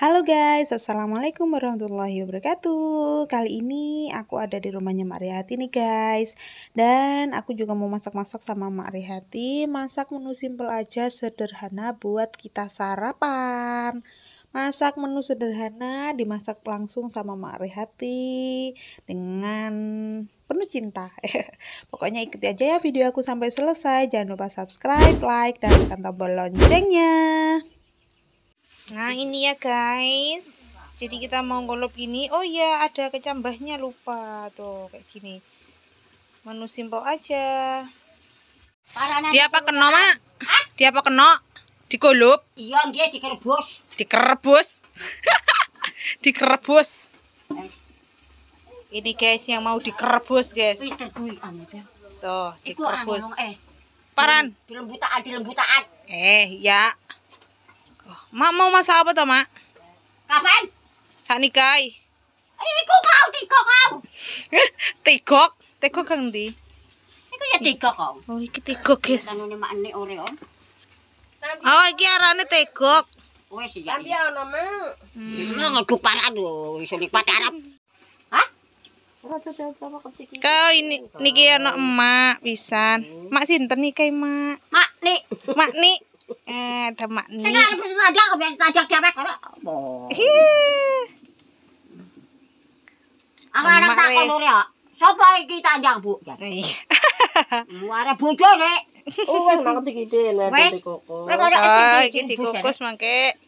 Halo guys, Assalamualaikum warahmatullahi wabarakatuh Kali ini aku ada di rumahnya Mak Rehati nih guys Dan aku juga mau masak-masak sama Mak Rehati Masak menu simple aja sederhana buat kita sarapan masak menu sederhana dimasak langsung sama Mak Rehati dengan penuh cinta. Pokoknya ikuti aja ya video aku sampai selesai. Jangan lupa subscribe, like, dan tekan tombol loncengnya. Nah ini ya guys. Jadi kita mau golop ini Oh ya ada kecambahnya lupa tuh kayak gini. Menu simpel aja. Dia apa keno mak? Dia apa Dikulup? Iya, nggih dikerebus. Dikerebus. dikerebus. Ini guys yang mau dikerebus, guys. Tuh, anu, dikerebus. Eh. Paran. Dilembutaan, dilembutaan. Eh, ya. mak mau masak apa toh, Mak? Kapan? Saat nikai. Iku kau tikok kau. tikok? Tikok kang di? Iku ya tikok kau. Oh, iki tikok, guys. Oh, iki arane tegok. Wis ya. Tapi ana meh. Hmm, ngeduk parah lho, iso lipat Arab. Kau ini niki ana emak pisan. Mak sinten niki, Mak? Mak nih, Mak nih. Eh, ada Mak Nik. Sing arep tajak ben tajak dewek ora. Aku arep tak kono ya. Sopo iki tanjang, Bu? Iya. Luare bojone. Oh, wag nang tikitin na dikukus. Oh, iki dikukus mangke.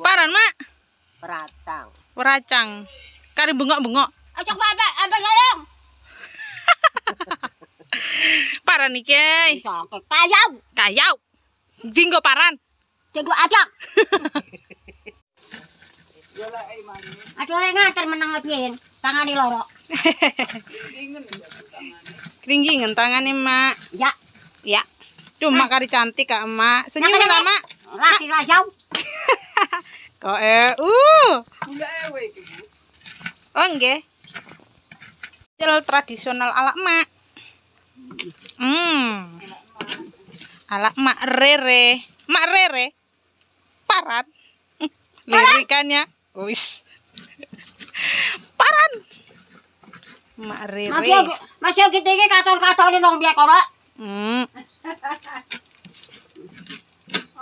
Paran, Mak. Peracang. Peracang. Kari bengok-bengok. Ajak bapak, abang sayang. paran iki. Eh. Kayau. Kayau. Jinggo paran. Jinggo ajak. Eh, Aduh, lek ngater Tangan di lorok. loro. tangan nih, Mak. Ya. Ya. Cuma ah. kari cantik, Kak, Mak. Senyum, sama. Ya, Mak. Laki lah jauh. Kok eh, uh. Eh, gitu. Oh, nggih. Cel tradisional ala Mak. Hmm. Ala Mak Rere. Mak Rere. Parat. Lirikannya. Wis. Paran. Mak Rere. Masih gitu katon katon ini dong biar kora. Hmm.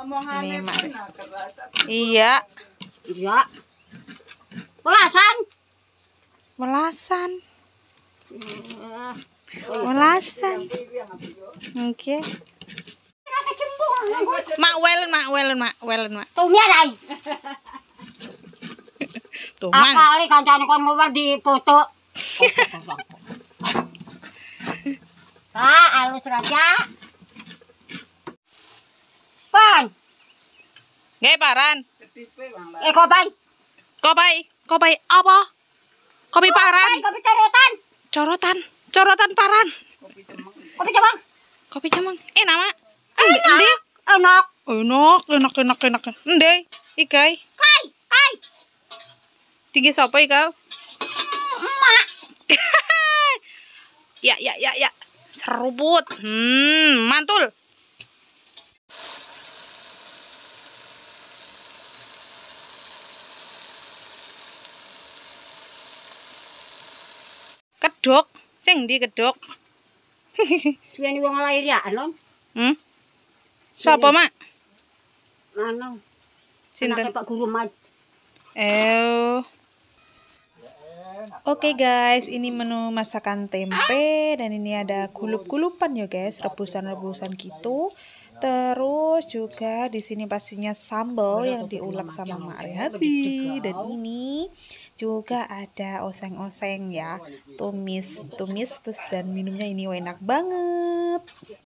Omongannya Mak Iya. Iya. Melasan. Melasan. Melasan. Hmm. Oke. Mak welen, mak welen, mak welen, mak. Tumia dai. Tuh, man. Akali kancane kon ngower dipoto ah alu raja pan Gak paran. Eh kopi. Kopi, kopi apa? Kopi oh, paran. Kopi corotan. Corotan, corotan paran. Kopi cemang. Kopi cemang. Kopi cemang. Eh nama? Enak. Endi? Enak. Enak, enak, enak, enak. Endi? Ikai. Kai, kai. Tinggi sapa ikau? emak. ya, ya, ya, ya. Serubut. Hmm, mantul. Kedok, sing di kedok. Duweni wong lahir ya, Alon. Hmm? Sapa, Mak? Anu. Sinten? Pak Guru Mat. Eh. Oke okay guys, ini menu masakan tempe dan ini ada kulup-kulupan ya guys, rebusan-rebusan gitu. Terus juga di sini pastinya sambal yang diulek sama Mak Rehati dan ini juga ada oseng-oseng ya, tumis, tumis terus dan minumnya ini enak banget.